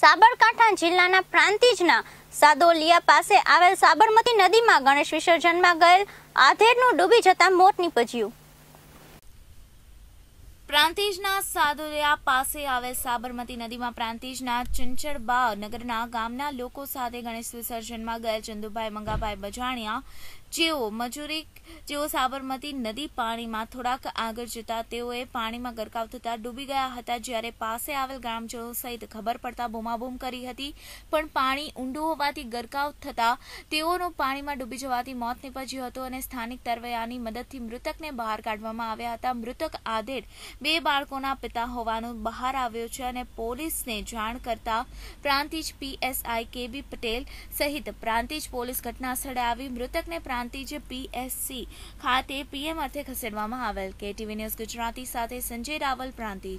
સાબરકાંઠા જિલ્લાના પ્રાંતિજના સાદોલિયા પાસે આવેલ સાબરમતી નદીમાં ગણેશ વિસર્જનમાં ગયેલ આધેડનું ડૂબી જતાં મોત નીપજ્યું પ્રાંતિજના સાદુલિયા પાસે આવેલ સાબરમતી નદીમાં પ્રાંતિજના ચિંચડબા નગરના ગામના લોકો સાથે ગણેશ વિસર્જનમાં ગયેલ ચંદુભાઈ મંગાભાઈ બજાણિયા જેઓ મજૂરી જેઓ સાબરમતી નદી પાણીમાં થોડાક આગળ જતા તેઓએ પાણીમાં ગરકાવ થતા ડૂબી ગયા હતા જ્યારે પાસે આવેલ ગ્રામજનો સહિત ખબર પડતા બૂમાબૂમ કરી હતી પણ પાણી ઊંડું હોવાથી ગરકાવ થતા તેઓનું પાણીમાં ડૂબી જવાથી મોત નીપજ્યું હતું અને સ્થાનિક તરવૈયાની મદદથી મૃતકને બહાર કાઢવામાં આવ્યા હતા મૃતક આધેડ બે બાળકોના પિતા હોવાનું બહાર આવ્યું છે અને પોલીસને જાણ કરતા પ્રાંતિજ પીએસઆઈ કેબી પટેલ સહિત પ્રાંતિજ પોલીસ ઘટનાસ્થળે આવી મૃતકને પ્રાંતિજ પીએસસી ખાતે પીએમ અર્થે ખસેડવામાં આવેલ કેટીવી ન્યૂઝ ગુજરાતી સાથે સંજય રાવલ પ્રાંતિજ